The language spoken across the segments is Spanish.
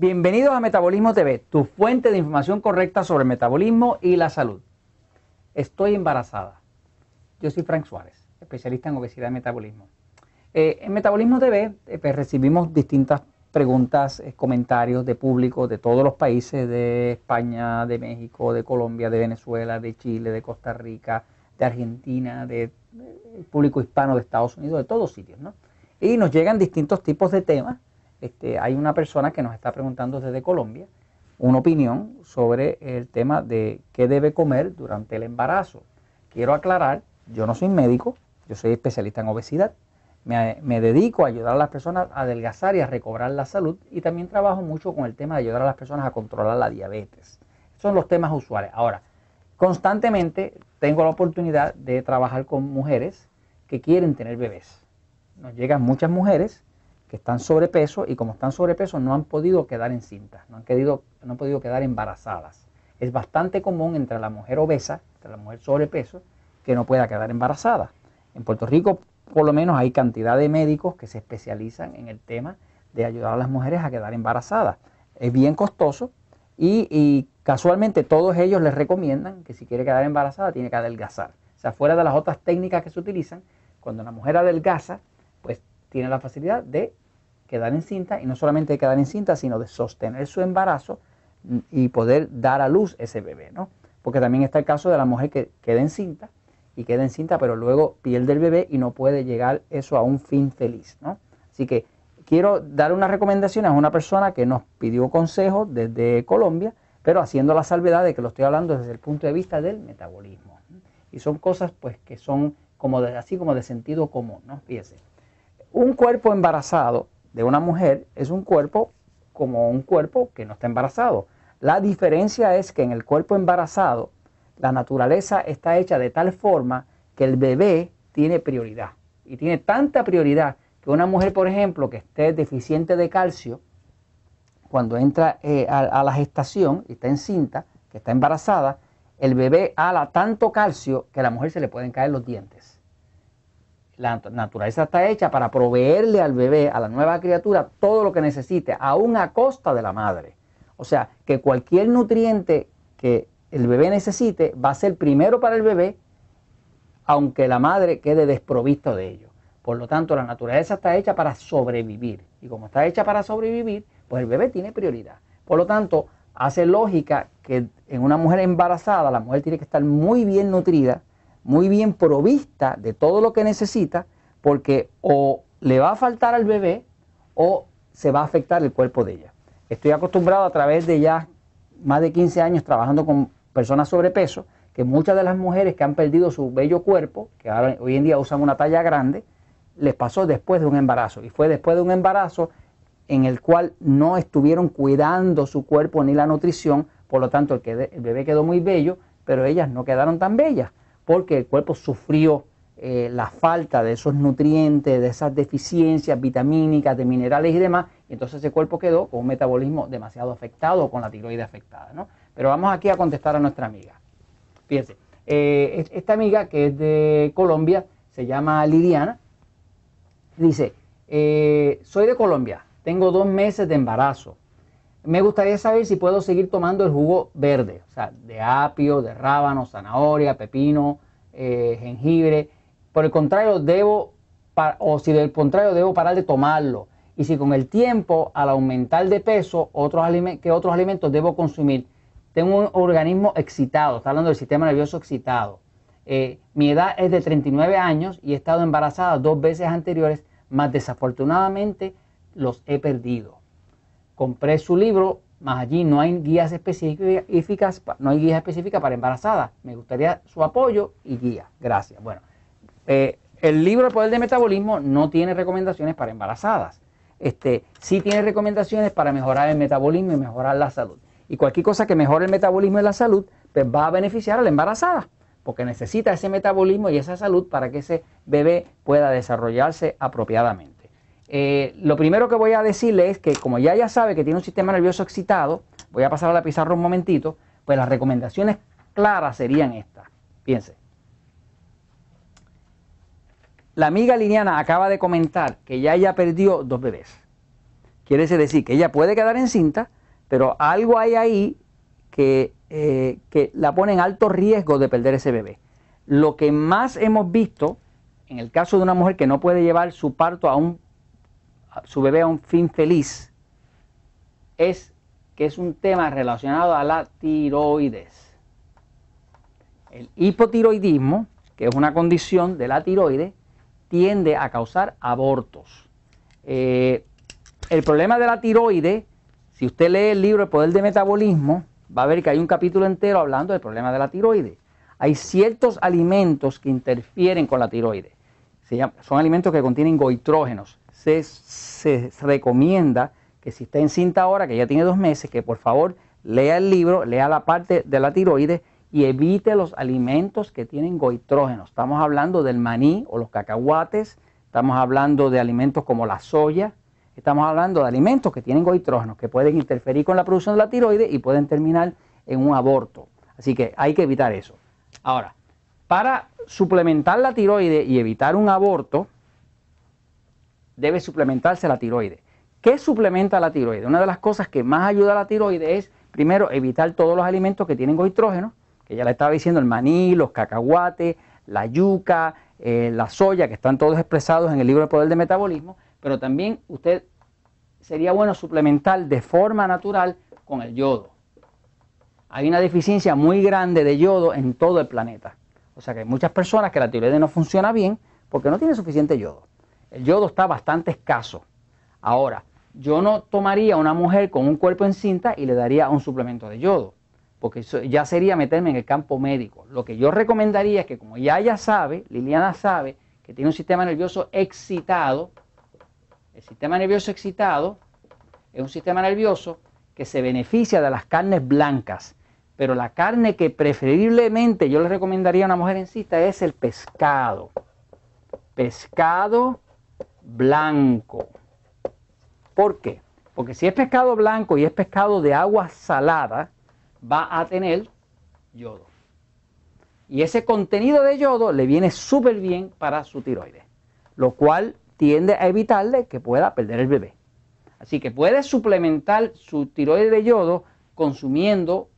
Bienvenidos a Metabolismo TV, tu fuente de información correcta sobre el metabolismo y la salud. Estoy embarazada. Yo soy Frank Suárez, especialista en obesidad y metabolismo. Eh, en Metabolismo TV eh, pues, recibimos distintas preguntas, eh, comentarios de público de todos los países, de España, de México, de Colombia, de Venezuela, de Chile, de Costa Rica, de Argentina, de, público hispano de Estados Unidos, de todos sitios, ¿no? Y nos llegan distintos tipos de temas este, hay una persona que nos está preguntando desde Colombia una opinión sobre el tema de qué debe comer durante el embarazo. Quiero aclarar, yo no soy médico, yo soy especialista en obesidad, me, me, dedico a ayudar a las personas a adelgazar y a recobrar la salud y también trabajo mucho con el tema de ayudar a las personas a controlar la diabetes. Son los temas usuales. Ahora, constantemente tengo la oportunidad de trabajar con mujeres que quieren tener bebés. Nos llegan muchas mujeres que están sobrepeso y como están sobrepeso no han podido quedar en no han, querido, no han podido quedar embarazadas. Es bastante común entre la mujer obesa, entre la mujer sobrepeso, que no pueda quedar embarazada. En Puerto Rico por lo menos hay cantidad de médicos que se especializan en el tema de ayudar a las mujeres a quedar embarazadas. Es bien costoso y, casualmente todos ellos les recomiendan que si quiere quedar embarazada tiene que adelgazar. O sea, fuera de las otras técnicas que se utilizan, cuando la mujer adelgaza, pues tiene la facilidad de quedar cinta y no solamente de quedar cinta, sino de sostener su embarazo y poder dar a luz ese bebé, ¿no? Porque también está el caso de la mujer que queda en cinta y queda encinta, pero luego pierde el bebé y no puede llegar eso a un fin feliz, ¿no? Así que quiero dar unas recomendaciones a una persona que nos pidió consejo desde Colombia, pero haciendo la salvedad de que lo estoy hablando desde el punto de vista del metabolismo. Y son cosas pues que son como de, así como de sentido común, ¿no? Fíjense. Un cuerpo embarazado de una mujer es un cuerpo como un cuerpo que no está embarazado. La diferencia es que en el cuerpo embarazado la naturaleza está hecha de tal forma que el bebé tiene prioridad. Y tiene tanta prioridad que una mujer, por ejemplo, que esté deficiente de calcio, cuando entra eh, a, la gestación y está encinta, que está embarazada, el bebé ala tanto calcio que a la mujer se le pueden caer los dientes. La naturaleza está hecha para proveerle al bebé, a la nueva criatura, todo lo que necesite, aún a costa de la madre. O sea, que cualquier nutriente que el bebé necesite va a ser primero para el bebé, aunque la madre quede desprovista de ello. Por lo tanto, la naturaleza está hecha para sobrevivir. Y como está hecha para sobrevivir, pues el bebé tiene prioridad. Por lo tanto, hace lógica que en una mujer embarazada la mujer tiene que estar muy bien nutrida muy bien provista de todo lo que necesita, porque o le va a faltar al bebé o se va a afectar el cuerpo de ella. Estoy acostumbrado a través de ya más de 15 años trabajando con personas sobrepeso, que muchas de las mujeres que han perdido su bello cuerpo, que hoy en día usan una talla grande, les pasó después de un embarazo. Y fue después de un embarazo en el cual no estuvieron cuidando su cuerpo ni la nutrición, por lo tanto el bebé quedó muy bello, pero ellas no quedaron tan bellas porque el cuerpo sufrió eh, la falta de esos nutrientes, de esas deficiencias vitamínicas, de minerales y demás, y entonces ese cuerpo quedó con un metabolismo demasiado afectado o con la tiroides afectada. ¿no? Pero vamos aquí a contestar a nuestra amiga. Fíjense, eh, esta amiga que es de Colombia, se llama Liliana, dice, eh, soy de Colombia, tengo dos meses de embarazo, me gustaría saber si puedo seguir tomando el jugo verde, o sea, de apio, de rábano, zanahoria, pepino, eh, jengibre. Por el contrario, debo, o si del contrario, debo parar de tomarlo. Y si con el tiempo, al aumentar de peso, otros que otros alimentos debo consumir. Tengo un organismo excitado, está hablando del sistema nervioso excitado. Eh, mi edad es de 39 años y he estado embarazada dos veces anteriores, más desafortunadamente los he perdido compré su libro, más allí no hay guías específicas, no hay guías específicas para embarazadas. Me gustaría su apoyo y guía. Gracias. Bueno, eh, el libro El Poder del Metabolismo no tiene recomendaciones para embarazadas. Este, sí tiene recomendaciones para mejorar el metabolismo y mejorar la salud. Y cualquier cosa que mejore el metabolismo y la salud, pues va a beneficiar a la embarazada, porque necesita ese metabolismo y esa salud para que ese bebé pueda desarrollarse apropiadamente. Eh, lo primero que voy a decirle es que como ya ya sabe que tiene un sistema nervioso excitado, voy a pasar a la pizarra un momentito, pues las recomendaciones claras serían estas. Piense. La amiga Liniana acaba de comentar que ya ella perdió dos bebés. Quiere decir que ella puede quedar encinta, pero algo hay ahí que, eh, que la pone en alto riesgo de perder ese bebé. Lo que más hemos visto en el caso de una mujer que no puede llevar su parto a un su bebé a un fin feliz, es que es un tema relacionado a la tiroides. El hipotiroidismo, que es una condición de la tiroides, tiende a causar abortos. Eh, el problema de la tiroides, si usted lee el libro El Poder de Metabolismo, va a ver que hay un capítulo entero hablando del problema de la tiroides. Hay ciertos alimentos que interfieren con la tiroides. son alimentos que contienen goitrógenos se, recomienda que si está cinta ahora, que ya tiene dos meses, que por favor lea el libro, lea la parte de la tiroides y evite los alimentos que tienen goitrógenos. Estamos hablando del maní o los cacahuates, estamos hablando de alimentos como la soya, estamos hablando de alimentos que tienen goitrógenos, que pueden interferir con la producción de la tiroides y pueden terminar en un aborto. Así que hay que evitar eso. Ahora, para suplementar la tiroides y evitar un aborto, debe suplementarse la tiroides. ¿Qué suplementa la tiroides? Una de las cosas que más ayuda a la tiroides es, primero, evitar todos los alimentos que tienen goitrógeno, que ya le estaba diciendo el maní, los cacahuates, la yuca, eh, la soya, que están todos expresados en el libro El Poder de Metabolismo, pero también usted sería bueno suplementar de forma natural con el yodo. Hay una deficiencia muy grande de yodo en todo el planeta. O sea que hay muchas personas que la tiroides no funciona bien porque no tiene suficiente yodo. El yodo está bastante escaso. Ahora, yo no tomaría a una mujer con un cuerpo en cinta y le daría un suplemento de yodo, porque eso ya sería meterme en el campo médico. Lo que yo recomendaría es que como ya ella sabe, Liliana sabe, que tiene un sistema nervioso excitado, el sistema nervioso excitado es un sistema nervioso que se beneficia de las carnes blancas, pero la carne que preferiblemente yo le recomendaría a una mujer encinta es el pescado. Pescado blanco. ¿Por qué? Porque si es pescado blanco y es pescado de agua salada, va a tener yodo. Y ese contenido de yodo le viene súper bien para su tiroides, lo cual tiende a evitarle que pueda perder el bebé. Así que puede suplementar su tiroides de yodo consumiendo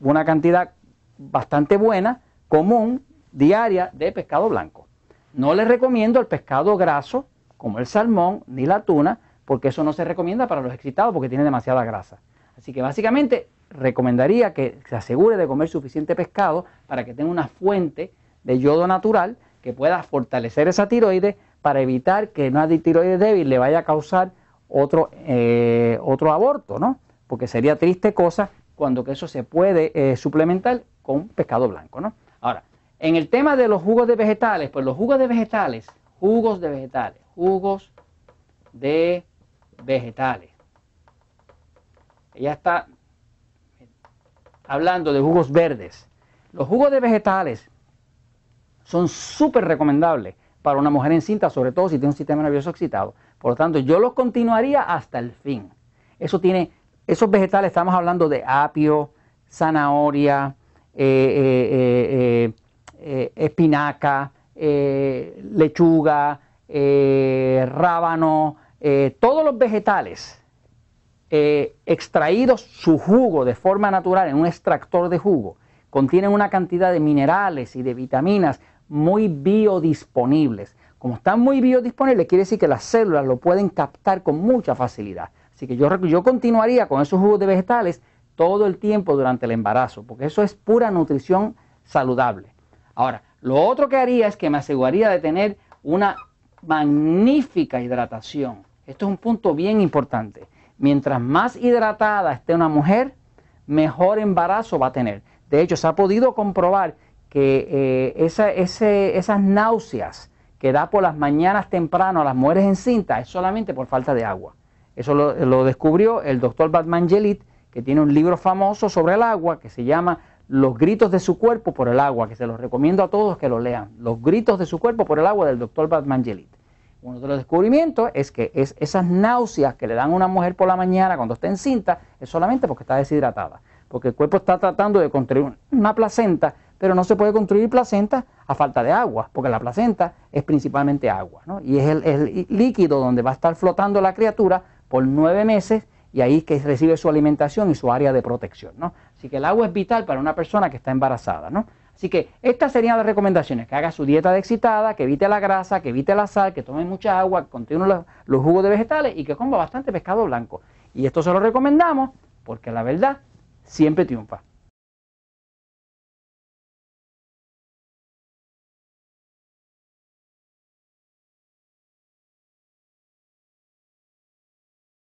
una cantidad bastante buena, común, diaria de pescado blanco. No le recomiendo el pescado graso como el salmón ni la tuna, porque eso no se recomienda para los excitados porque tiene demasiada grasa. Así que básicamente recomendaría que se asegure de comer suficiente pescado para que tenga una fuente de yodo natural que pueda fortalecer esa tiroides para evitar que una tiroides débil le vaya a causar otro, eh, otro aborto, ¿no? Porque sería triste cosa cuando que eso se puede eh, suplementar con pescado blanco, ¿no? Ahora, en el tema de los jugos de vegetales, pues los jugos de vegetales Jugos de vegetales, jugos de vegetales. Ella está hablando de jugos verdes. Los jugos de vegetales son súper recomendables para una mujer encinta, sobre todo si tiene un sistema nervioso excitado. Por lo tanto, yo los continuaría hasta el fin. Eso tiene, esos vegetales estamos hablando de apio, zanahoria, eh, eh, eh, espinaca, eh, lechuga, eh, rábano, eh, todos los vegetales extraídos su jugo de forma natural en un extractor de jugo, contienen una cantidad de minerales y de vitaminas muy biodisponibles. Como están muy biodisponibles, quiere decir que las células lo pueden captar con mucha facilidad. Así que yo, yo continuaría con esos jugos de vegetales todo el tiempo durante el embarazo, porque eso es pura nutrición saludable. Ahora, lo otro que haría es que me aseguraría de tener una magnífica hidratación. Esto es un punto bien importante. Mientras más hidratada esté una mujer, mejor embarazo va a tener. De hecho, se ha podido comprobar que eh, esas náuseas que da por las mañanas temprano a las mujeres encintas es solamente por falta de agua. Eso lo, descubrió el doctor Batman Gelit, que tiene un libro famoso sobre el agua que se llama los gritos de su cuerpo por el agua, que se los recomiendo a todos que lo lean. Los gritos de su cuerpo por el agua del doctor Gelit. Uno de los descubrimientos es que esas náuseas que le dan a una mujer por la mañana cuando está encinta es solamente porque está deshidratada. Porque el cuerpo está tratando de construir una placenta, pero no se puede construir placenta a falta de agua, porque la placenta es principalmente agua. ¿no? Y es el, líquido donde va a estar flotando la criatura por nueve meses y ahí que recibe su alimentación y su área de protección. ¿no? Así que el agua es vital para una persona que está embarazada, ¿no? Así que estas serían las recomendaciones, que haga su dieta de excitada, que evite la grasa, que evite la sal, que tome mucha agua, que los, los jugos de vegetales y que coma bastante pescado blanco. Y esto se lo recomendamos porque la verdad siempre triunfa.